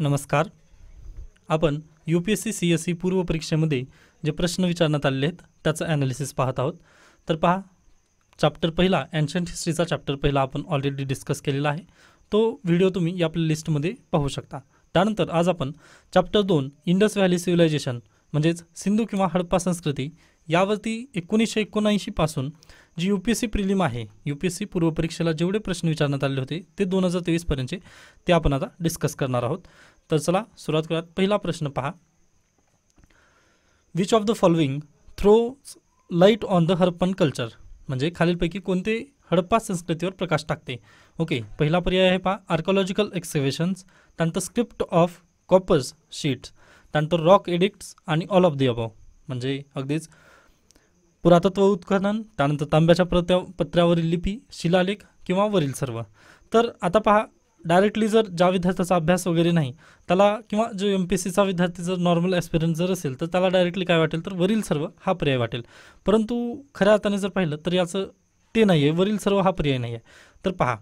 नमस्कार आपण U P S C C S C पूर्व परीक्षेमध्ये जे प्रश्न विचारण्यात आलेले आहेत त्याचं ॲनालिसिस पाहत आहोत तर पहा चॅप्टर पहिला अँशंट हिस्ट्रीचा चॅप्टर पहिला आपण ऑलरेडी डिस्कस केलेला आहे तो व्हिडिओ तुम्ही या आपल्या लिस्टमध्ये पाहू शकता त्यानंतर आज आपण चॅप्टर दोन इंडस व्हॅली सिव्हिलायझेशन म्हणजेच सिंधू किंवा हडप्पा संस्कृती यावरती एकोणीसशे पासून जी U P S C prelim आहे यू पी एस सी पूर्वपरीक्षेला जेवढे प्रश्न विचारण्यात आले होते ते दोन हजार तेवीसपर्यंतचे ते आपण आता डिस्कस करणार आहोत तर चला सुरुवात करूयात पहिला प्रश्न पहा which of the following throw light on the Harappan culture म्हणजे खालीलपैकी कोणते हडप्पा संस्कृतीवर प्रकाश टाकते ओके पहिला पर्याय आहे पहा आर्कोलॉजिकल एक्सेवेशन्स त्यानंतर स्क्रिप्ट ऑफ कॉपर्स शीट्स त्यानंतर रॉक एडिक्ट्स आणि ऑल ऑफ द अबव म्हणजे अगदीच पुरातत्व उत्खनन त्यानंतर तांब्याच्या प्रत्या पत्र्यावरील लिपी शिलालेख किंवा वरील सर्व तर आता पहा डायरेक्टली जर ज्या विद्यार्थ्याचा अभ्यास वगैरे नाही त्याला किंवा जो एम पी एस सीचा विद्यार्थी जर नॉर्मल ॲक्सपिरियन्स जर असेल तर त्याला डायरेक्टली काय वाटेल तर वरील सर्व हा पर्याय वाटेल परंतु खऱ्या अर्थाने जर पाहिलं तर याचं ते नाही आहे वरील सर्व हा पर्याय नाही आहे तर पहा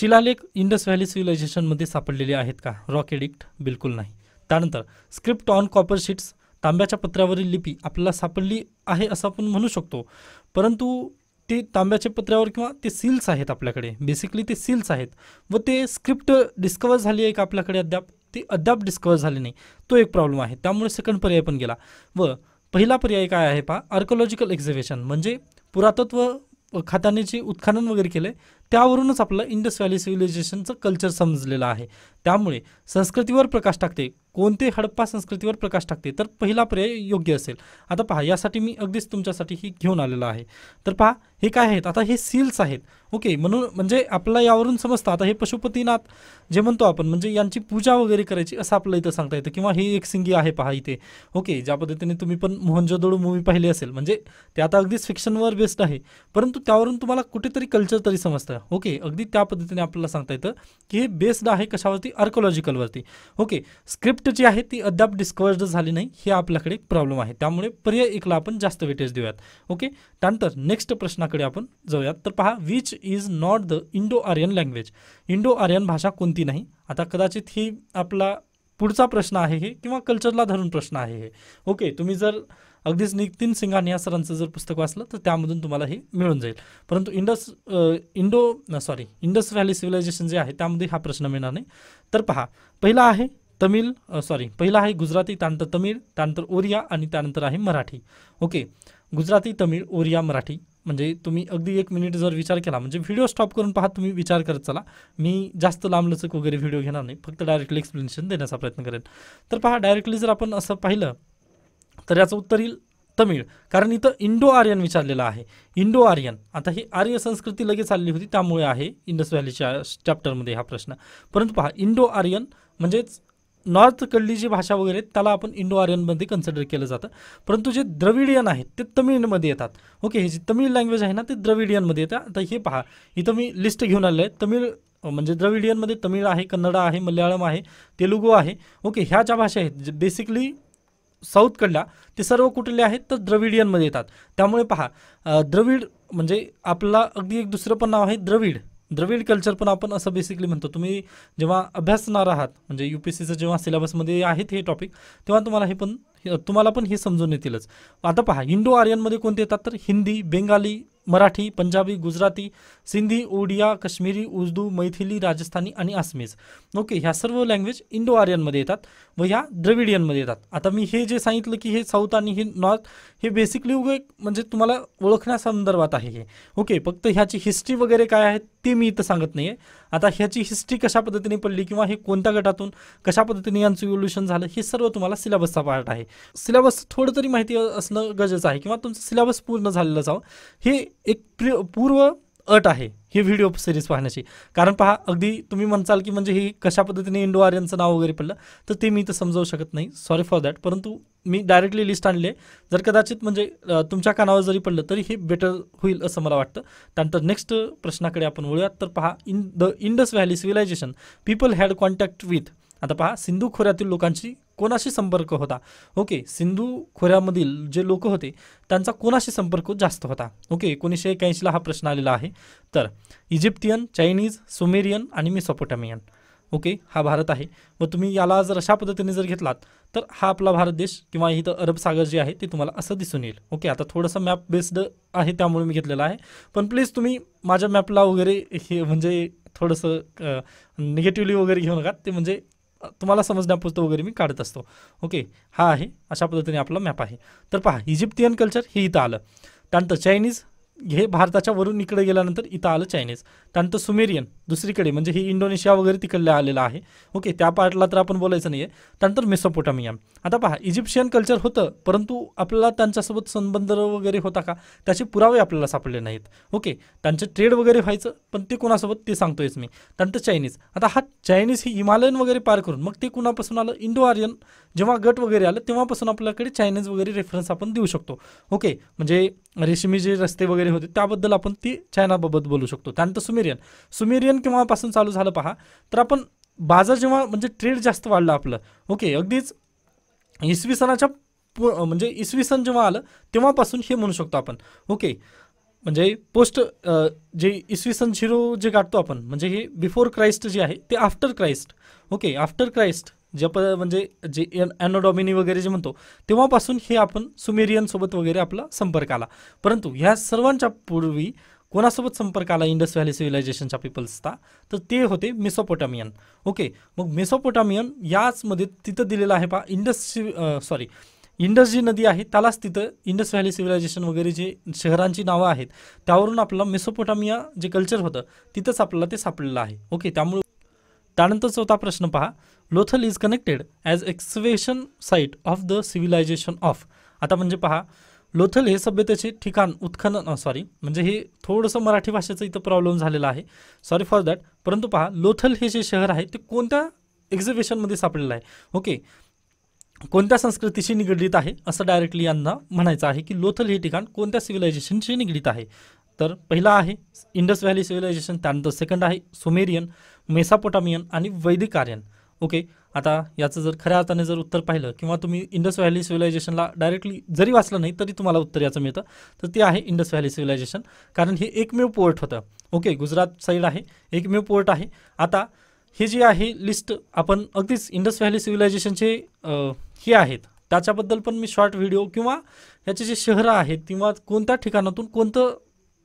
शिलालेख इंडस व्हॅली सिव्हिलायझेशनमध्ये सापडलेले आहेत का रॉक एडिक्ट बिलकुल नाही त्यानंतर स्क्रिप्ट ऑन कॉपर शीट्स तांब्याच्या पत्र्यावरील लिपी आपल्याला सापडली आहे असं आपण म्हणू शकतो परंतु ते तांब्याच्या पत्र्यावर किंवा ते सील्स आहेत आपल्याकडे बेसिकली ते सील्स आहेत व ते स्क्रिप्ट डिस्कवर झाली आहे का आपल्याकडे अद्याप ती अद्याप डिस्कवर झाली नाही तो एक प्रॉब्लेम आहे त्यामुळे सेकंड पर्याय पण गेला व पहिला पर्याय काय आहे पहा आर्कोलॉजिकल एक्झिबिशन म्हणजे पुरातत्व खात्याने जे उत्खनन वगैरे केलं त्यावरूनच आपलं इंडस व्हॅली सिव्हिलायझेशनचं कल्चर समजलेलं आहे त्यामुळे संस्कृतीवर प्रकाश टाकते कोणते हडप्पा संस्कृतीवर प्रकाश टाकते तर पहिला पर्याय योग्य असेल आता पहा यासाठी मी अगदीच तुमच्यासाठी ही घेऊन आलेलं आहे तर पहा हे काय आहेत आता हे सील्स आहेत ओके म्हणून म्हणजे आपल्याला यावरून समजतं आता हे पशुपतीनाथ जे म्हणतो आपण म्हणजे यांची पूजा वगैरे करायची असं आपल्याला इथं सांगता येतं किंवा हे एक सिंगी आहे पहा इथे ओके ज्या पद्धतीने तुम्ही पण मोहनजोदडो मूवी पाहिली असेल म्हणजे ते आता अगदीच फिक्शनवर बेस्ड आहे परंतु त्यावरून तुम्हाला कुठेतरी कल्चर तरी समजतं ओके अगदी त्या पद्धतीने आपल्याला सांगता येतं की हे बेस्ड आहे कशावरती आर्कोलॉजिकलवरती ओके स्क्रिप्ट लिफ्ट जी आहे ती अद्याप डिस्कवर्ड झाली नाही हे आपल्याकडे एक प्रॉब्लेम आहे त्यामुळे पर्याय एकला आपण जास्त वेटेज देऊयात ओके त्यानंतर नेक्स्ट प्रश्नाकडे आपण जाऊयात तर पहा which is not the Indo Aryan language Indo Aryan भाषा कोणती नाही आता कदाचित ही आपला पुढचा प्रश्न आहे हे किंवा कल्चरला धरून प्रश्न आहे हे ओके तुम्ही जर अगदीच नितीन सिंगानिया या सरांचं जर पुस्तक वाचलं तर त्यामधून तुम्हाला हे मिळून जाईल परंतु Indus Indo sorry Indus valley civilization जे आहे त्यामध्ये हा प्रश्न मिळणार नाही तर पहा पहिला आहे तमिळ सॉरी पहिला आहे गुजराती त्यानंतर तमिळ त्यानंतर ओरिया आणि त्यानंतर आहे मराठी ओके गुजराती तमिळ ओरिया मराठी म्हणजे तुम्ही अगदी एक मिनिट जर विचार केला म्हणजे व्हिडिओ स्टॉप करून पहा तुम्ही विचार करत चला मी जास्त लांबलचक वगैरे व्हिडिओ घेणार नाही फक्त डायरेक्टली एक्सप्लेनेशन देण्याचा प्रयत्न करेन तर पहा डायरेक्टली जर आपण असं पाहिलं तर याचं उत्तर येईल तमिळ कारण इथं इंडो आर्यन विचारलेलं आहे इंडो आर्यन आता ही आर्य संस्कृती लगेच आलेली होती त्यामुळे आहे इंडस व्हॅलीच्या चॅप्टरमध्ये हा प्रश्न परंतु पहा इंडो आर्यन म्हणजेच नॉर्थकडली जी भाषा वगैरे त्याला आपण इंडो आर्यनमध्ये कन्सिडर केलं जातं परंतु जे द्रविडियन आहेत ते तमिळमध्ये येतात ओके हे जी तमिळ लँग्वेज आहे ना ते द्रविडियनमध्ये येतात आता हे पहा इथं मी लिस्ट घेऊन आलेलं आहे तमिळ म्हणजे द्रविडियनमध्ये तमिळ आहे कन्नड आहे मल्याळम आहे तेलुगू आहे ओके ह्या ज्या भाषा आहेत जे बेसिकली साऊथकडल्या ते सर्व कुठले आहेत तर द्रविडियनमध्ये येतात त्यामुळे पहा द्रविड म्हणजे आपला अगदी एक दुसरं पण नाव आहे द्रविड द्रविड कल्चर पण आपण असं बेसिकली म्हणतो तुम्ही जेव्हा अभ्यासणार आहात म्हणजे यू पी सीचं जेव्हा सिलेबसमध्ये आहेत हे टॉपिक तेव्हा तुम्हाला हे पण तुम्हाला पण हे समजून येतीलच आता पहा इंडो आर्यनमध्ये कोणते येतात तर हिंदी बेंगाली मराठी पंजाबी गुजराती सिंधी ओडिया कश्मीरी उर्दू मैथिली राजस्थानी आणि आसमीज ओके ह्या सर्व लँग्वेज इंडो आर्यनमध्ये येतात व ह्या द्रविडियनमध्ये येतात आता मी हे जे सांगितलं की हे साऊथ आणि हे नॉर्थ हे बेसिकली उगे म्हणजे तुम्हाला ओळखण्यासंदर्भात आहे हे ओके फक्त ह्याची हिस्ट्री वगैरे काय आहेत ते मी इथं सांगत नाही आहे आता ह्याची हिस्ट्री कशा पद्धतीने पडली किंवा हे कोणत्या गटातून कशा पद्धतीने यांचं इव्होल्युशन झालं हे सर्व तुम्हाला सिलेबसचा पार्ट आहे सिलेबस थोडं तरी माहिती असणं गरजेचं आहे किंवा तुमचं सिलेबस पूर्ण झालेलं जावं हे एक पूर्व अट आहे ही व्हिडिओ सिरीज पाहण्याची कारण पहा अगदी तुम्ही म्हणचाल की म्हणजे ही कशा पद्धतीने इंडो आर्यनचं नाव वगैरे पडलं तर ते मी तर समजावू शकत नाही सॉरी फॉर दॅट परंतु मी डायरेक्टली लिस्ट आणले जर कदाचित म्हणजे तुमच्या कानावर जरी पडलं तरी हे बेटर होईल असं मला वाटतं त्यानंतर नेक्स्ट प्रश्नाकडे आपण वळूयात तर पहा in the Indus valley civilization people had contact with आता पहा सिंधू खोऱ्यातील लोकांची कोणाशी संपर्क होता ओके सिंधू खोऱ्यामधील जे लोक होते त्यांचा कोणाशी संपर्क जास्त होता ओके एकोणीसशे एक्क्याऐंशीला हा प्रश्न आलेला आहे तर इजिप्तियन चायनीज सुमेरियन आणि मिसोपोटामियन ओके हा भारत आहे व तुम्ही याला जर अशा पद्धतीने जर घेतलात तर हा आपला भारत देश किंवा इथं अरब सागर जे आहे ते तुम्हाला असं दिसून येईल ओके आता थोडंसं मॅप बेस्ड आहे त्यामुळे मी घेतलेला आहे पण प्लीज तुम्ही माझ्या मॅपला वगैरे हे म्हणजे थोडंसं निगेटिव्हली वगैरे घेऊ नका ते म्हणजे तुम्हाला समजण्यापुरतं वगैरे मी काढत असतो ओके हा आहे अशा पद्धतीने आपला मॅप आहे तर पहा इजिप्तियन कल्चर हे इथं आलं त्यानंतर चायनीज हे भारताच्या वरून इकडे गेल्यानंतर इथं आलं चायनीज त्यानंतर सुमेरियन दुसरीकडे म्हणजे हे इंडोनेशिया वगैरे तिकडल्या आलेलं आहे ओके त्या पार्टला तर आपण बोलायचं नाही आहे त्यानंतर मेसोपोटामिया आता पहा इजिप्शियन कल्चर होतं परंतु आपल्याला त्यांच्यासोबत संबंध वगैरे होता का त्याचे पुरावे आपल्याला सापडले नाहीत ओके त्यांचं ट्रेड वगैरे व्हायचं पण ते कुणासोबत ते सांगतोयच मी त्यानंतर चायनीज आता हा चायनीज ही हिमालयन वगैरे पार करून मग ते कुणापासून आलं इंडो आर्यन जेव्हा गट वगैरे आलं तेव्हापासून आपल्याकडे चायनीज वगैरे रेफरन्स आपण देऊ शकतो ओके म्हणजे रेशमी जे रस्ते वगैरे होते त्याबद्दल आपण ती चायनाबाबत बोलू शकतो त्यानंतर सुमेरियन सुमेरियन केव्हापासून चालू झालं पहा तर आपण बाजार जेव्हा म्हणजे ट्रेड जास्त वाढला आपलं ओके अगदीच इसवी सणाच्या म्हणजे इसवी सन जेव्हा आलं तेव्हापासून हे म्हणू शकतो आपण ओके म्हणजे पोस्ट जे इसवी सन झिरो जे गाठतो आपण म्हणजे हे बिफोर क्राईस्ट जे आहे ते after Christ okay after Christ जप म्हणजे जे अॅनोडॉमिनी वगैरे जे म्हणतो तेव्हापासून हे आपण सुमेरियनसोबत वगैरे आपला संपर्क आला परंतु ह्या सर्वांच्या पूर्वी कोणासोबत संपर्क आला इंडस व्हॅली सिव्हिलायझेशनच्या पीपल्सचा तर ते होते मेसोपोटामियन ओके मग मेसोपोटामियन याचमध्ये तिथं दिलेलं आहे पा इंडस सॉरी इंडस जी नदी आहे त्यालाच तिथं इंडस व्हॅली सिव्हिलायझेशन वगैरे जे शहरांची नावं आहेत त्यावरून आपलं मेसोपोटामिया जे कल्चर होतं तिथंच आपल्याला ते सापडलेलं आहे ओके त्यामुळे त्यानंतर चौथा प्रश्न पहा Lothal is connected as excavation site of the civilization of आता म्हणजे पहा लोथल हे सभ्यतेचे ठिकाण उत्खनन सॉरी म्हणजे हे थोडंसं मराठी भाषेचं इथं प्रॉब्लेम झालेला आहे सॉरी फॉर दॅट परंतु पहा लोथल हे जे शहर आहे ते कोणत्या एक्झिबिशनमध्ये सापडलेलं आहे ओके कोणत्या संस्कृतीशी निगडीत आहे असं डायरेक्टली यांना म्हणायचं आहे की लोथल हे ठिकाण कोणत्या सिव्हिलायझेशनशी निगडीत आहे तर पहिला आहे इंडस व्हॅली सिव्हिलायझेशन त्यानंतर सेकंड आहे सुमेरियन मेसापोटामियन आणि वैदिक आर्यन ओके आता याचं जर खऱ्या अर्थाने जर उत्तर पाहिलं किंवा तुम्ही इंडस व्हॅली सिव्हिलायझेशनला डायरेक्टली जरी वाचलं नाही तरी तुम्हाला उत्तर याचं मिळतं तर ते आहे इंडस व्हॅली सिव्हिलायझेशन कारण हे एकमेव पोर्ट होतं ओके गुजरात साईड आहे एकमेव पोर्ट आहे आता हे जे आहे लिस्ट आपण अगदीच इंडस व्हॅली सिव्हिलायझेशनचे हे आहेत त्याच्याबद्दल पण मी शॉर्ट व्हिडिओ किंवा ह्याचे जे शहरं आहेत किंवा कोणत्या ठिकाणातून कोणतं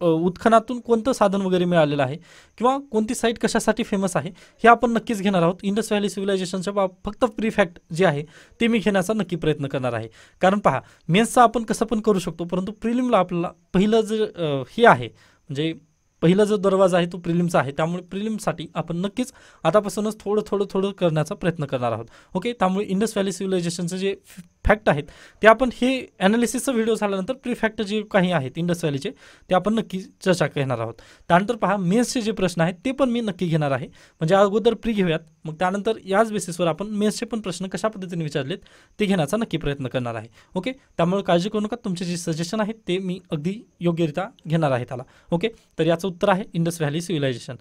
उत्खनातून कोणतं साधन वगैरे मिळालेलं आहे किंवा कोणती साईट कशासाठी फेमस आहे हे आपण नक्कीच घेणार आहोत इंडस व्हॅली सिव्हिलायझेशनच्या बाब फक्त प्रिफॅक्ट जे आहे ते मी घेण्याचा नक्की प्रयत्न करणार आहे कारण पहा मेन्सचा आपण कसं पण करू शकतो परंतु प्रिलिमला आपल्याला पहिलं जे हे आहे म्हणजे पहिला जो दरवाजा आहे तो प्रिलिमचा आहे त्यामुळे प्रिलिमसाठी आपण नक्कीच आतापासूनच थोडं थोडं थोडं करण्याचा प्रयत्न करणार आहोत ओके त्यामुळे इंडस व्हॅली सिव्हिलायझेशनचं जे फॅक्ट आहेत ते आपण हे ॲनालिसिसचा व्हिडिओ झाल्यानंतर प्रिफॅक्ट जे काही आहेत इंडस व्हॅलीचे ते आपण नक्की चर्चा घेणार आहोत त्यानंतर पहा मेन्सचे जे प्रश्न आहेत ते पण मी नक्की घेणार आहे म्हणजे अगोदर प्री घेऊयात मग त्यानंतर याच बेसिसवर आपण मेन्सचे पण प्रश्न कशा पद्धतीने विचारलेत ते घेण्याचा नक्की प्रयत्न करणार आहे ओके त्यामुळे काळजी करू नका तुमचे जे सजेशन आहेत ते मी अगदी योग्यरित्या घेणार आहे त्याला ओके तर याचं उत्तर आहे इंडस व्हॅली सिव्हिलायझेशन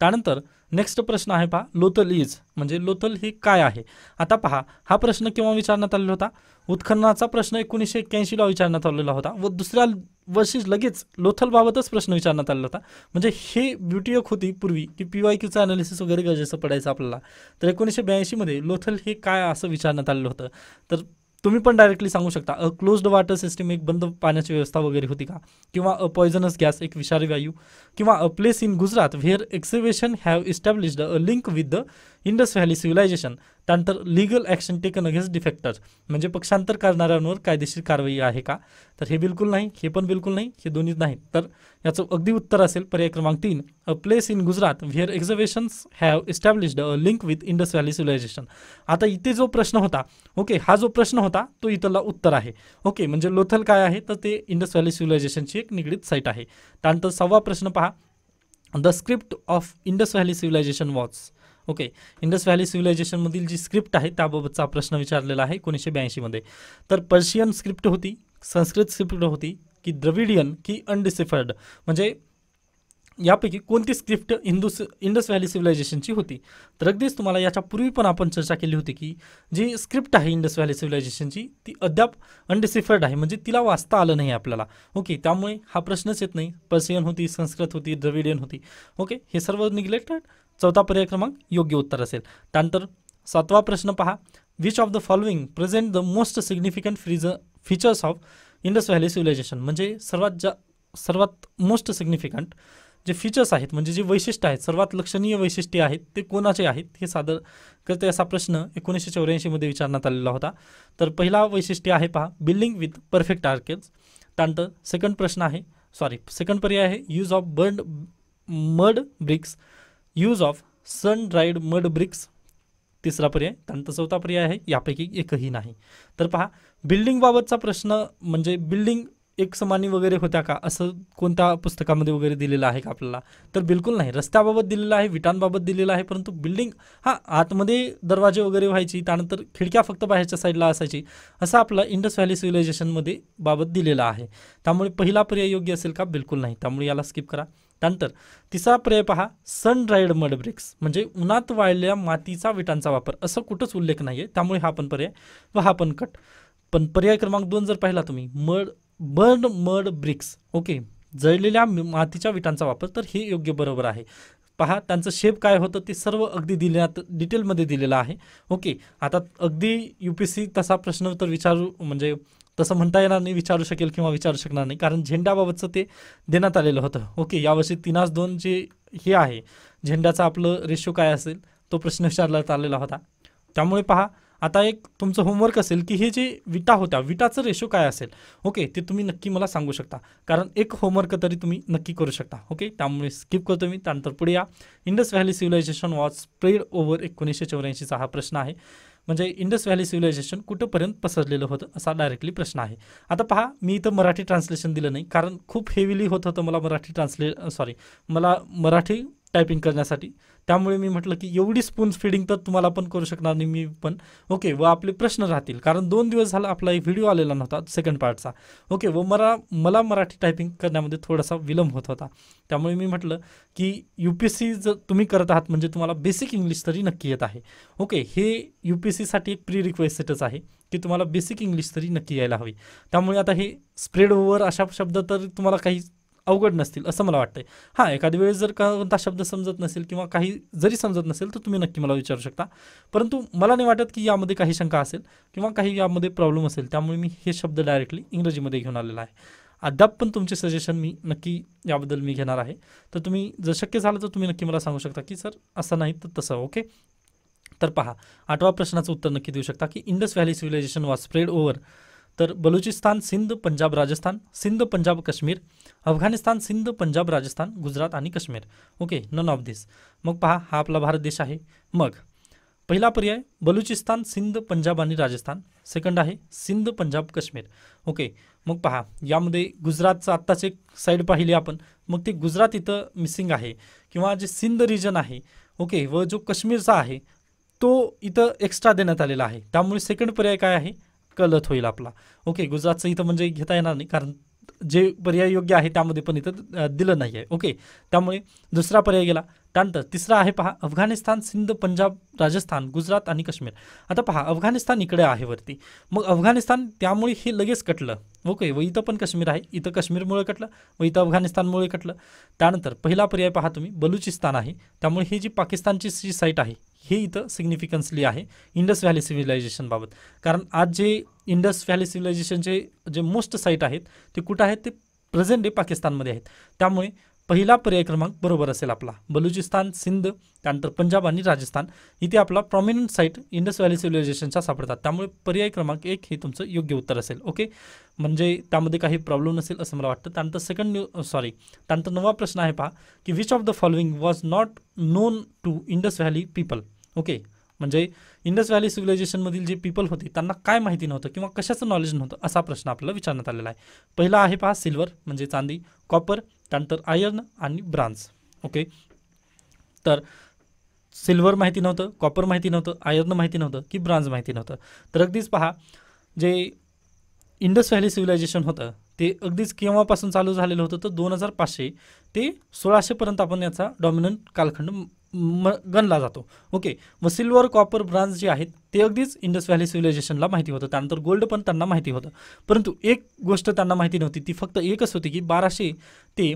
त्यानंतर नेक्स्ट प्रश्न आहे पहा लोथल इज म्हणजे लोथल हे काय आहे आता पहा हा प्रश्न केव्हा विचारण्यात आलेला होता उत्खननाचा प्रश्न एकोणीसशे एक्क्याऐंशीला विचारण्यात आलेला होता व दुसऱ्या वर्षी लगेच लोथलबाबतच प्रश्न विचारण्यात आलेला होता म्हणजे हे ब्युटी एक होती पूर्वी की पी वाय क्यूचं अनालिसिस वगैरे गरजेचं पडायचं आपल्याला तर एकोणीसशे ब्याऐंशीमध्ये लोथल हे काय असं विचारण्यात आलेलं होतं तर तुम्ही पण डायरेक्टली सांगू शकता अ क्लोज्ड वॉटर सिस्टीम एक बंद पाण्याची व्यवस्था वगैरे होती का किंवा अ पॉयझनस गॅस एक विषारी वायू किंवा a place in Gujarat where excavation have established a link with the Indus valley civilization त्यानंतर legal action taken against defectors म्हणजे पक्षांतर करणाऱ्यांवर कायदेशीर कारवाई आहे का तर हे बिलकुल नाही हे पण बिलकुल नाही हे दोन्हीच नाही तर याचं अगदी उत्तर असेल पर्याय क्रमांक तीन a place in Gujarat where excavations have established a link with Indus valley civilization आता इथे जो प्रश्न होता ओके हा जो प्रश्न होता तो इथला उत्तर आहे ओके म्हणजे लोथल काय आहे तर ते इंडस व्हॅली सिव्हिलायझेशनची एक निगडीत साईट आहे त्यानंतर सव्वा प्रश्न पहा the script of Indus valley civilization watch okay Indus valley सिव्हिलायझेशनमधील जी स्क्रिप्ट आहे त्याबाबतचा प्रश्न विचारलेला आहे एकोणीसशे ब्याऐंशीमध्ये तर पर्शियन स्क्रिप्ट होती संस्कृत स्क्रिप्ट होती की द्रविडियन की अनडिसिफर्ड म्हणजे यापैकी कोणती स्क्रिप्ट हिंदू इंडस व्हॅली सिव्हिलायझेशनची होती तर अगदीच तुम्हाला याच्या पूर्वी पण आपण चर्चा केली होती की जी स्क्रिप्ट आहे इंडस व्हॅली सिव्हिलायझेशनची ती अद्याप अनडिसिफर्ड आहे म्हणजे तिला वाचता आलं नाही आपल्याला ओके त्यामुळे हा प्रश्नच येत नाही पर्सियन होती संस्कृत होती द्रविडियन होती ओके हे सर्व निग्लेक्टेड चौथा पर्याय क्रमांक योग्य उत्तर असेल त्यानंतर सातवा प्रश्न पहा which of the following present the most significant freeze features of Indus valley civilisation म्हणजे सर्वात जा सर्वात मोस्ट सिग्निफिकंट जे फीचर्स आहेत म्हणजे जे वैशिष्ट्य आहेत सर्वात लक्षणीय वैशिष्ट्य आहेत ते कोणाचे आहेत हे सादर करते असा प्रश्न एकोणीसशे चौऱ्याऐंशीमध्ये विचारण्यात आलेला होता तर पहिला वैशिष्ट्य आहे पहा बिल्डिंग विथ परफेक्ट आर्केज त्यानंतर सेकंड प्रश्न आहे सॉरी सेकंड पर्याय आहे use of burnt mud bricks use of sun dried mud bricks तिसरा पर्याय त्यानंतर चौथा पर्याय आहे यापैकी एकही नाही तर पहा बिल्डिंगबाबतचा प्रश्न म्हणजे बिल्डिंग एक समानी वगैरे होत्या का असं कोणत्या पुस्तकामध्ये वगैरे दिलेलं आहे का आपल्याला तर बिलकुल नाही रस्त्याबाबत दिलेलं आहे विटांबाबत दिलेलं आहे परंतु बिल्डिंग हा आतमध्ये दरवाजे वगैरे व्हायची त्यानंतर खिडक्या फक्त बाहेरच्या साईडला असायची असं आपलं इंडस व्हॅली सिव्हिलायझेशनमध्ये बाबत दिलेलं आहे त्यामुळे पहिला पर्याय योग्य असेल का बिलकुल नाही त्यामुळे याला स्किप करा त्यानंतर तिसरा पर्याय पहा सन ड्राईड मड ब्रिक्स म्हणजे उन्हात वाळलेल्या मातीचा विटांचा वापर असं कुठंच उल्लेख नाही आहे त्यामुळे हा पण पर्याय व हा पण कट पण पर्याय क्रमांक दोन जर पाहिला तुम्ही mud burn mud bricks okay जळलेल्या मातीच्या विटांचा वापर तर हे योग्य बरोबर आहे पहा त्यांचं शेप काय होतं ते सर्व अगदी दिल्यात डिटेलमध्ये दिलेलं आहे ओके आता अगदी यू पी सी तसा प्रश्न तर विचारू म्हणजे तसं म्हणता येणार नाही विचारू शकेल किंवा विचारू शकणार नाही कारण झेंड्याबाबतचं ते देण्यात आलेलं होतं ओके यावर्षी तीनास दोन जे हे आहे झेंड्याचा आपलं रेशो काय असेल तो प्रश्न विचारण्यात आलेला होता त्यामुळे पहा आता एक तुमचं होमवर्क असेल की हे जे विटा होत्या विटाचं रेशो काय असेल ओके ते तुम्ही नक्की मला सांगू शकता कारण एक होमवर्क तरी तुम्ही नक्की करू शकता ओके त्यामुळे स्किप करतो मी त्यानंतर पुढे या Indus valley civilisation was spread over एकोणीसशे चौऱ्याऐंशीचा हा प्रश्न आहे म्हणजे इंडस व्हॅली सिव्हिलायझेशन कुठंपर्यंत पसरलेलं होतं असा डायरेक्टली प्रश्न आहे आता पहा मी इथं मराठी ट्रान्सलेशन दिलं नाही कारण खूप हेविली होत होतं मला मराठी ट्रान्सले सॉरी मला मराठी टायपिंग करण्यासाठी त्यामुळे मी म्हटलं की एवढी स्पून फीडिंग तर तुम्हाला पण करू शकणार नाही मी पण ओके व आपले प्रश्न राहतील कारण दोन दिवस झाला आपला एक व्हिडिओ आलेला नव्हता सेकंड पार्टचा ओके व मला मला मराठी टायपिंग करण्यामध्ये थोडासा विलंब होत होता त्यामुळे मी म्हटलं की यू पी सी जर तुम्ही करत आहात म्हणजे तुम्हाला बेसिक इंग्लिश तरी नक्की येत आहे ओके हे यू पी सीसाठी एक प्री रिक्वेस्टच आहे की तुम्हाला बेसिक इंग्लिश तरी नक्की यायला हवी त्यामुळे आता हे स्प्रेड ओव्हर अशा शब्द तर तुम्हाला काही अवघड नसतील असं मला वाटतंय हां एखाद्या वेळेस जर का कोणता शब्द समजत नसेल किंवा काही जरी समजत नसेल तर तुम्ही नक्की मला विचारू शकता परंतु मला नाही वाटत की यामध्ये काही शंका असेल किंवा काही यामध्ये प्रॉब्लेम असेल त्यामुळे मी हे शब्द डायरेक्टली इंग्रजीमध्ये घेऊन आलेला आहे अद्याप पण तुमचे सजेशन मी नक्की याबद्दल मी घेणार आहे तर तुम्ही जर शक्य झालं तर तुम्ही नक्की मला सांगू शकता की सर असं नाही तर तसं ओके तर पहा आठवा प्रश्नाचं उत्तर नक्की देऊ शकता की Indus valley civilisation was spread over तर बलुचिस्तान सिंध पंजाब राजस्थान सिंध पंजाब कश्मीर अफगाणिस्तान सिंध पंजाब राजस्थान गुजरात आणि Kashmir okay none of this मग पहा हा आपला भारत देश आहे मग पहिला पर्याय बलुचिस्तान सिंध पंजाब आणि राजस्थान सेकंड आहे सिंध पंजाब कश्मीर ओके मग पहा यामध्ये गुजरातचं आत्ताच एक साईड पाहिली आपण मग ते गुजरात इथं मिसिंग आहे किंवा जे सिंध रिजन आहे ओके व जो कश्मीरचा आहे तो इथं एक्स्ट्रा देण्यात आलेला आहे त्यामुळे सेकंड पर्याय काय आहे कलत होईल आपला ओके गुजरातचं इथं म्हणजे घेता येणार नाही कारण जे पर्याय योग्य आहे त्यामध्ये पण इथं दिलं नाही आहे ओके त्यामुळे दुसरा पर्याय गेला त्यानंतर तिसरा आहे पहा अफगाणिस्तान सिंध पंजाब राजस्थान गुजरात आणि काश्मीर आता पहा अफगाणिस्तान इकडे आहे वरती मग अफगाणिस्तान त्यामुळे हे लगेच कटलं ओके व इथं पण काश्मीर आहे इथं काश्मीरमुळे कटलं व इथं अफगाणिस्तानमुळे कटलं त्यानंतर पहिला पर्याय पहा तुम्ही बलुचिस्तान आहे त्यामुळे ही जी पाकिस्तानची जी साईट आहे हे इथं सिग्निफिकन्सली आहे इंडस व्हॅली सिव्हिलायझेशनबाबत कारण आज जे इंडस व्हॅली सिव्हिलायझेशनचे जे मोस्ट साईट आहेत ते कुठं आहेत ते प्रेझेंट डे पाकिस्तानमध्ये आहेत त्यामुळे पहिला पर्याय क्रमांक बरोबर असेल आपला बलुचिस्तान सिंध त्यानंतर पंजाब आणि राजस्थान इथे आपला प्रॉमिनंट साईट इंडस व्हॅली सिव्हिलायझेशनच्या सापडतात त्यामुळे पर्याय क्रमांक एक हे तुमचं योग्य उत्तर असेल ओके म्हणजे त्यामध्ये काही प्रॉब्लेम नसेल असं मला वाटतं त्यानंतर सेकंड न्यू सॉरी त्यानंतर नवा प्रश्न आहे पहा की which of the following was not known to Indus valley people okay म्हणजे इंडस व्हॅली सिव्हिलायझेशनमधील जे पीपल होते त्यांना काय माहिती नव्हतं किंवा कशाचं नॉलेज नव्हतं असा प्रश्न आपल्याला विचारण्यात आलेला आहे पहिला आहे पहा सिल्वर म्हणजे चांदी कॉपर त्यानंतर आयर्न आणि ब्रान्झ ओके तर सिल्वर माहिती नव्हतं कॉपर माहिती नव्हतं आयर्न माहिती नव्हतं की ब्रान्झ माहिती नव्हतं तर अगदीच पहा जे इंडस व्हॅली सिव्हिलायझेशन होतं ते अगदीच केव्हापासून चालू झालेलं होतं तर दोन हजार पाचशे ते सोळाशेपर्यंत आपण याचा डॉमिनंट कालखंड म गणला जातो ओके मग सिल्वर कॉपर ब्रांज जे आहेत ते अगदीच इंडस व्हॅली सिव्हिलायझेशनला माहिती होतं त्यानंतर गोल्ड पण त्यांना माहिती होतं परंतु एक गोष्ट त्यांना माहिती नव्हती ती फक्त एकच होती की बाराशे ते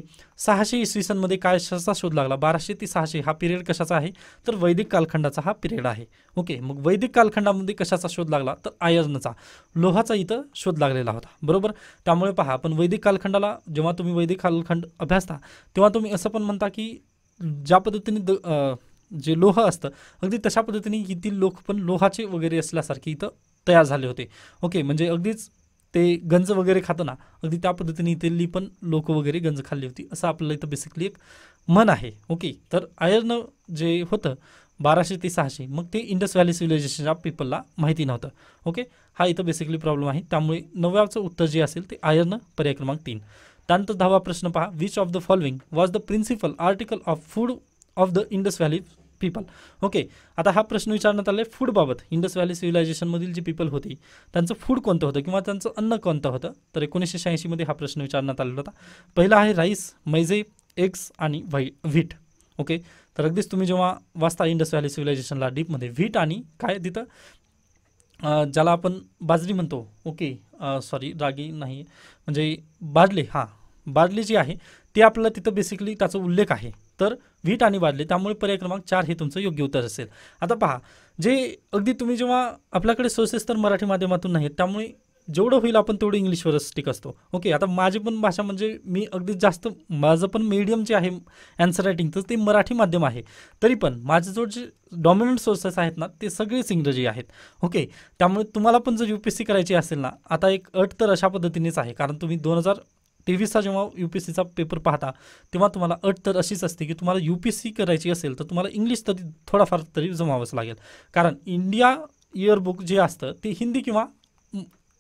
सहाशे इसवी सनमध्ये काय कशाचा शोध लागला बाराशे ते सहाशे हा पिरियड कशाचा आहे तर वैदिक कालखंडाचा हा पिरियड आहे ओके मग वैदिक कालखंडामध्ये कशाचा शोध लागला तर आयर्नचा लोहाचा इथं शोध लागलेला होता बरोबर त्यामुळे पहा आपण वैदिक कालखंडाला जेव्हा तुम्ही वैदिक कालखंड अभ्यासता तेव्हा तुम्ही असं पण म्हणता की ज्या पद्धतीने द जे लोह असतं अगदी तशा पद्धतीने येथील लोक पण लोहाचे वगैरे असल्यासारखे इथं तयार झाले होते ओके म्हणजे अगदीच ते गंज वगैरे खाताना अगदी त्या पद्धतीने इथली पण लोक वगैरे गंज खाल्ली होती असं आपल्याला इथं बेसिकली एक मन आहे ओके तर आयर्न जे होतं बाराशे ते सहाशे मग ते इंडस व्हॅली सिव्हिलायझेशनच्या पीपलला माहिती नव्हतं ओके हा इथं बेसिकली प्रॉब्लेम आहे त्यामुळे नव्याचं उत्तर जे असेल ते आयर्न पर्याय क्रमांक तीन त्यानंतर दहावा प्रश्न पहा which of the following was the principal article of food of the Indus valley people okay आता हा प्रश्न विचारण्यात आला आहे फूडबाबत इंडस व्हॅली सिव्हिलायझेशनमधील जी पीपल होती त्यांचं फूड कोणतं होतं किंवा त्यांचं अन्न कोणतं होतं तर एकोणीसशे शहाऐंशीमध्ये हा प्रश्न विचारण्यात आलेला होता पहिला आहे राईस मैजे एग्स आणि व्हाई व्हीट ओके तर अगदीच तुम्ही जेव्हा वाचता इंडस व्हॅली सिव्हिलायझेशनला डीपमध्ये व्हीट आणि काय तिथं ज्याला आपण बाजरी म्हणतो ओके सॉरी रागी नाही म्हणजे बादले हां बादले जी आहे ती आपल्याला तिथं बेसिकली त्याचा उल्लेख आहे तर व्हीट आणि बादले त्यामुळे पर्याय क्रमांक चार हे तुमचं योग्य उत्तर असेल आता पहा जे अगदी तुम्ही जेव्हा आपल्याकडे सोर्सेस तर मराठी माध्यमातून नाहीत त्यामुळे जेवढं होईल आपण तेवढं इंग्लिशवरच स्टिक असतो ओके आता माझी पण भाषा म्हणजे मी अगदी जास्त माझं पण मीडियम जे आहे रायटिंग रायटिंगचं ते मराठी माध्यम आहे तरी पण माझ्याजवळ जे डॉमिनंट सोर्सेस आहेत ना ते सगळेच इंग्रजी आहेत ओके त्यामुळे तुम्हाला पण जर यू पी एस सी करायची असेल ना आता एक अट तर अशा पद्धतीनेच आहे कारण तुम्ही दोन हजार तेवीसचा जेव्हा यू पी एस सीचा पेपर पाहता तेव्हा तुम्हाला अट तर अशीच असते की तुम्हाला यू पी एस सी करायची असेल तर तुम्हाला इंग्लिश तरी थोडाफार तरी जमावंच लागेल कारण इंडिया इयरबुक जे असतं ते हिंदी किंवा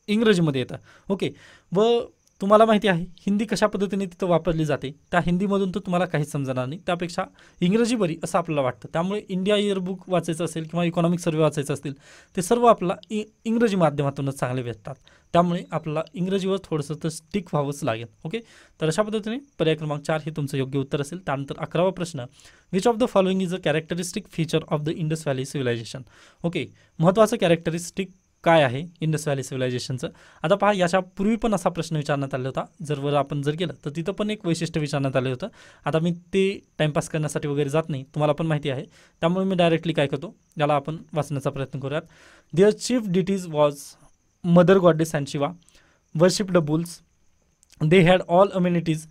इंग्रजीमध्ये येतं ओके व तुम्हाला माहिती आहे हिंदी कशा पद्धतीने तिथं वापरली जाते त्या हिंदीमधून तर तुम्हाला काहीच समजणार नाही त्यापेक्षा इंग्रजी बरी असं आपल्याला वाटतं त्यामुळे इंडिया इयरबुक वाचायचं असेल किंवा इकॉनॉमिक सर्वे वाचायचं असेल ते सर्व आपला इ इंग्रजी माध्यमातूनच चांगले भेटतात त्यामुळे आपल्याला इंग्रजीवर थोडंसं तर स्टिक व्हावंच लागेल ओके तर अशा पद्धतीने पर्याय क्रमांक चार हे तुमचं योग्य उत्तर असेल त्यानंतर अकरावा प्रश्न which of the following is a characteristic feature of the Indus valley civilisation okay महत्त्वाचं कॅरेक्टरिस्टिक काय आहे इंडस व्हॅली सिव्हिलायझेशनचं आता पहा याच्यापूर्वी पण असा प्रश्न विचारण्यात आला होता जर वर आपण जर गेलं तर तिथं पण एक वैशिष्ट्य विचारण्यात आलं होतं आता मी ते टाईमपास करण्यासाठी वगैरे जात नाही तुम्हाला पण माहिती आहे त्यामुळे मी डायरेक्टली काय करतो याला आपण वाचण्याचा प्रयत्न करूयात their chief deities was mother goddess and Shiva worship the bulls they had all amenities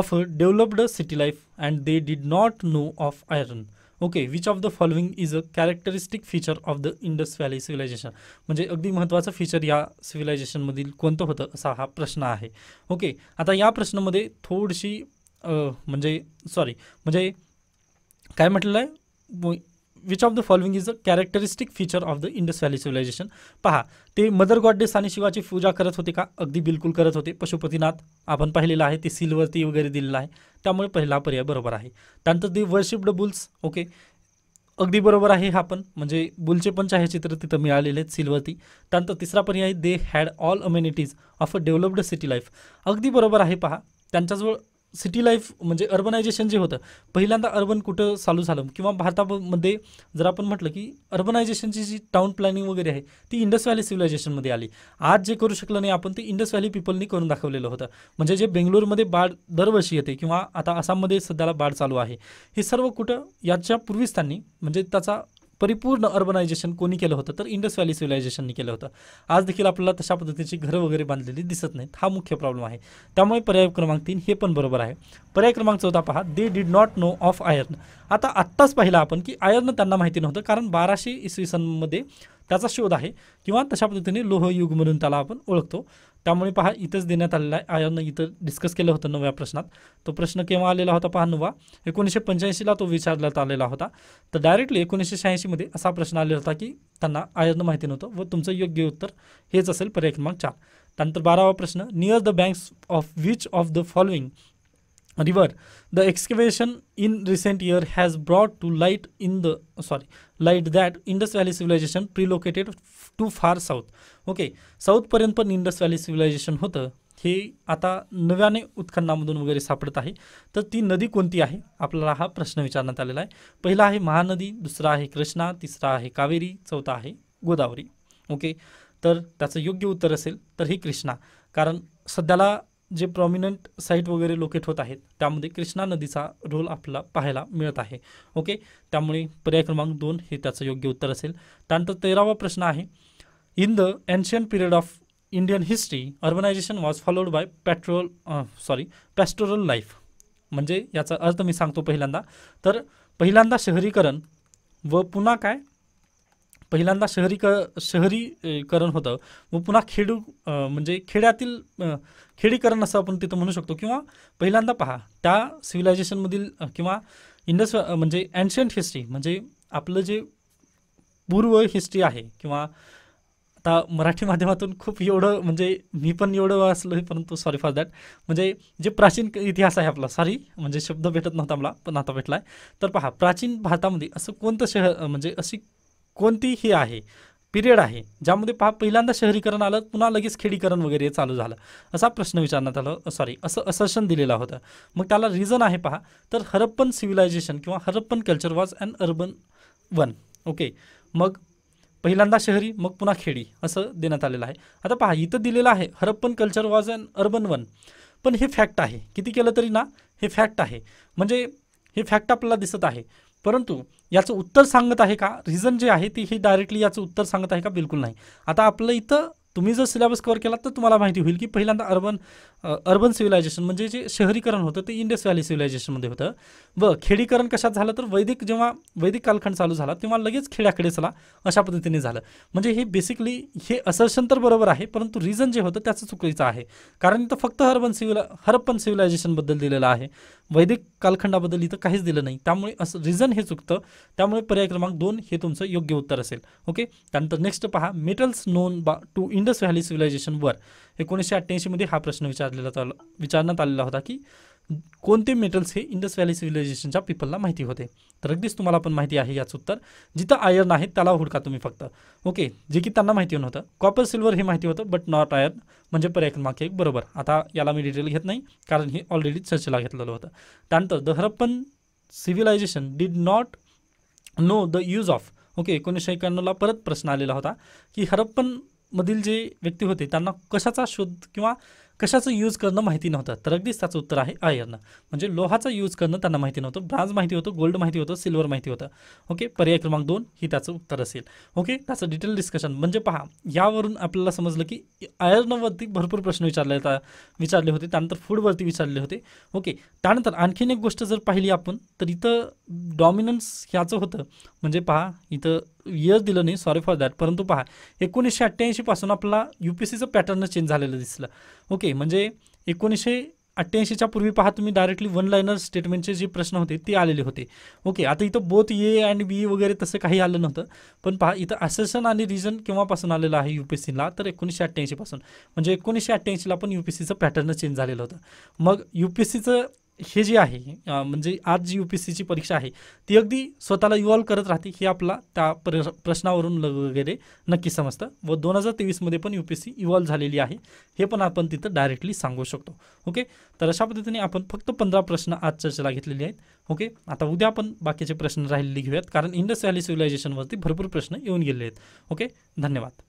of developed city life and they did not know of iron okay which of the following is a characteristic feature of the Indus valley civilisation म्हणजे अगदी महत्त्वाचं feature या सिव्हिलायझेशनमधील कोणतं होतं असा हा प्रश्न आहे ओके आता या प्रश्नामध्ये थोडीशी म्हणजे सॉरी म्हणजे काय म्हटलं आहे which of the following is a characteristic feature of the Indus valley civilisation पहा ते मदर गॉडडेस आणि शिवाची पूजा करत होते का अगदी बिलकुल करत होते पशुपतीनाथ आपण पाहिलेलं आहे ते सिल्वरती वगैरे दिलेलं आहे त्यामुळे पहिला पर्याय बरोबर आहे त्यानंतर दे वर्शिप्ड बुल्स ओके अगदी बरोबर आहे हा पण म्हणजे बुलचे पण छायाचित्र तिथं मिळालेले आहेत सिल्वरती त्यानंतर तिसरा पर्याय they had all amenities of a developed city life अगदी बरोबर आहे पहा त्यांच्याजवळ सिटी लाईफ म्हणजे अर्बनायझेशन जे होतं पहिल्यांदा अर्बन कुठं चालू झालं किंवा भारतामध्ये जर आपण म्हटलं की अर्बनायझेशनची जी टाउन प्लॅनिंग वगैरे आहे ती इंडस व्हॅली सिव्हिलायझेशनमध्ये आली आज जे करू शकलं नाही आपण ते इंडस व्हॅली पीपलनी करून दाखवलेलं होतं म्हणजे जे बेंगलोरमध्ये बाळ दरवर्षी येते किंवा आता आसाममध्ये सध्याला बाढ चालू आहे हे सर्व कुठं याच्या पूर्वीच त्यांनी म्हणजे त्याचा परिपूर्ण अर्बनायझेशन कोणी केलं होतं तर इंडस व्हॅली सिव्हिलायझेशनने केलं होतं आज देखील आपल्याला तशा पद्धतीची घरं वगैरे बांधलेली दिसत नाहीत हा मुख्य प्रॉब्लेम आहे त्यामुळे पर्याय क्रमांक तीन हे पण बरोबर आहे पर्याय क्रमांक चौथा पहा they did not know of iron आता आत्ताच पाहिलं आपण की आयर्न त्यांना माहिती नव्हतं कारण बाराशे इसवी सनमध्ये त्याचा शोध आहे किंवा तशा पद्धतीने लोहयुग म्हणून त्याला आपण ओळखतो त्यामुळे पहा इथंच देण्यात आलेला आहे आयोगनं इथं डिस्कस केलं होतं नव्या प्रश्नात तो प्रश्न केव्हा आलेला होता पहा नवा एकोणीसशे पंच्याऐंशीला तो विचारण्यात आलेला होता तर डायरेक्टली एकोणीसशे शहाऐंशीमध्ये असा प्रश्न आलेला होता की त्यांना आयोगनं माहिती नव्हतं व तुमचं योग्य उत्तर हेच असेल पर्याय क्रमांक चार त्यानंतर बारावा प्रश्न near the banks of which of the following river the excavation in recent year has brought to light in the sorry light that Indus valley civilisation prelocated too far south okay साऊथपर्यंत पण Indus valley civilisation होतं हे आता नव्याने उत्खननामधून वगैरे सापडत आहे तर ती नदी कोणती आहे आपल्याला हा प्रश्न विचारण्यात आलेला आहे पहिला आहे महानदी दुसरा आहे कृष्णा तिसरा आहे कावेरी चौथा आहे गोदावरी ओके तर त्याचं योग्य उत्तर असेल तर ही कृष्णा कारण सध्याला जे प्रॉमिनंट साईट वगैरे लोकेट होत आहेत त्यामध्ये कृष्णा नदीचा रोल आपला पाहायला मिळत आहे ओके त्यामुळे पर्याय क्रमांक दोन हे त्याचं योग्य उत्तर असेल त्यानंतर तेरावा प्रश्न आहे in the ancient period of Indian history urbanisation was followed by patrol sorry pastoral life म्हणजे याचा अर्थ मी सांगतो पहिल्यांदा तर पहिल्यांदा शहरीकरण व पुन्हा काय पहिल्यांदा क शहरीकरण होतं व पुन्हा खेडू म्हणजे खेड्यातील खेडीकरण असं आपण तिथं म्हणू शकतो किंवा पहिल्यांदा पहा त्या सिव्हिलायझेशनमधील किंवा इंडस म्हणजे अँशंट हिस्ट्री म्हणजे आपलं जे पूर्व हिस्ट्री आहे किंवा आता मराठी माध्यमातून खूप एवढं म्हणजे मी पण एवढं वाचलो परंतु सॉरी फॉर दॅट म्हणजे जे प्राचीन इतिहास आहे आपला सॉरी म्हणजे शब्द भेटत नव्हता मला पण आता भेटला आहे तर पहा प्राचीन भारतामध्ये असं कोणतं शहर म्हणजे अशी कोणती हे आहे पिरियड आहे ज्यामध्ये पहा पहिल्यांदा शहरीकरण आलं पुन्हा लगेच खेडीकरण वगैरे चालू झालं असा प्रश्न विचारण्यात आलं सॉरी असं असर्शन दिलेला होतं मग त्याला रिझन आहे पहा तर हरप्पन सिव्हिलायझेशन किंवा Harappan culture was and urban one okay मग पहिल्यांदा शहरी मग पुन्हा खेडी असं देण्यात आलेलं आहे आता पहा इथं दिलेलं आहे Harappan culture was and urban one पण हे फॅक्ट आहे किती केलं तरी ना हे फॅक्ट आहे म्हणजे हे फॅक्ट आपल्याला दिसत आहे परंतु याचं उत्तर सांगत आहे का रिझन जे आहे ते हे डायरेक्टली याचं उत्तर सांगत आहे का बिलकुल नाही आता आपलं इथं तुम्ही जर सिलेबस कव्हर केला तर तुम्हाला माहिती होईल की पहिल्यांदा अर्बन अर्बन सिव्हिलायझेशन म्हणजे जे शहरीकरण होतं ते इंडस व्हॅली सिव्हिलायझेशनमध्ये होतं व खेडीकरण कशात झालं तर वैदिक जेव्हा वैदिक कालखंड चालू झाला तेव्हा लगेच खेड्याकडे चला अशा पद्धतीने झालं म्हणजे हे बेसिकली हे असर्शन तर बरोबर आहे परंतु रिझन जे होतं त्याचं चुकीचं आहे कारण इथं फक्त अर्बन सिव्हिला हरप्पन सिव्हिलायझेशनबद्दल दिलेलं आहे वैदिक कालखंडाबद्दल इथं काहीच दिलं नाही त्यामुळे असं रिझन हे चुकतं त्यामुळे पर्याय क्रमांक दोन हे तुमचं योग्य उत्तर असेल ओके त्यानंतर नेक्स्ट पहा मेटल्स नोन बा टू इन इंडस व्हॅली सिव्हिलायझेशनवर एकोणीसशे अठ्ठ्याऐंशीमध्ये हा प्रश्न विचारलेला विचारण्यात आलेला होता की कोणते मेटल्स हे इंडस व्हॅली सिव्हिलायझेशनच्या पीपलला माहिती होते तर अगदीच तुम्हाला पण माहिती आहे याच उत्तर जिथं आयर्न आहे त्याला हुडका तुम्ही फक्त ओके जे की त्यांना माहिती नव्हतं कॉपर सिल्वर हे माहिती होतं बट नॉट आयर्न म्हणजे पर्याय एक बरोबर आता याला मी डिटेल घेत नाही कारण हे ऑलरेडी चर्चेला घेतलेलं होतं त्यानंतर the Harappan civilisation did not know the use of okay एकोणीसशे एक्क्याण्णवला परत प्रश्न आलेला होता की हरप्पन मधील जे व्यक्ती होते त्यांना कशाचा शोध किंवा कशाचं यूज करणं माहिती नव्हतं तर अगदीच त्याचं उत्तर आहे आयर्न म्हणजे लोहाचा यूज करणं त्यांना माहिती नव्हतं ब्रांज माहिती होतं गोल्ड माहिती होतं सिल्वर माहिती होतं ओके पर्याय क्रमांक दोन ही त्याचं उत्तर असेल ओके त्याचं डिटेल डिस्कशन म्हणजे पहा यावरून आपल्याला समजलं की आयर्नवरती भरपूर प्रश्न विचारले विचारले होते त्यानंतर फूडवरती विचारले होते ओके त्यानंतर आणखीन एक गोष्ट जर पाहिली आपण तर इथं डॉमिनन्स ह्याचं होतं म्हणजे पहा इथं यश दिलं नाही सॉरी फॉर दॅट परंतु पहा एकोणीसशे अठ्ठ्याऐंशीपासून आपला यू पी सीचं पॅटर्न चेंज झालेलं दिसलं ओके म्हणजे एकोणीसशे अठ्ठ्याऐंशीच्या पूर्वी पहा तुम्ही डायरेक्टली वन लायनर स्टेटमेंटचे जे प्रश्न होते ते आलेले होते ओके आता इथं बोथ ए अँड बी वगैरे तसं काही आलं नव्हतं पण पहा इथं असेसन आणि रिझन केव्हापासून आलेलं आहे यू पी सीला तर एकोणीसशे अठ्ठ्याऐंशीपासून म्हणजे एकोणीसशे अठ्ठ्याऐंशीला पण यू पी सीचं पॅटर्न चेंज झालेलं होतं मग यू पी सीचं हे जे आहे म्हणजे आज जी यू पी एस सीची परीक्षा आहे ती अगदी स्वतःला इव्हॉल्व्ह करत राहते हे आपला त्या प्र प्रश्नावरून वगैरे नक्की समजतं व दोन हजार तेवीसमध्ये पण U P S C evolve झालेली आहे हे पण आपण तिथं डायरेक्टली सांगू शकतो ओके तर अशा पद्धतीने आपण फक्त पंधरा प्रश्न आज चर्चेला घेतलेले आहेत ओके आता उद्या आपण बाकीचे प्रश्न राहिलेले घेऊयात कारण इंडस व्हॅली सिव्हिलायझेशनवरती भरपूर प्रश्न येऊन गेले आहेत ओके धन्यवाद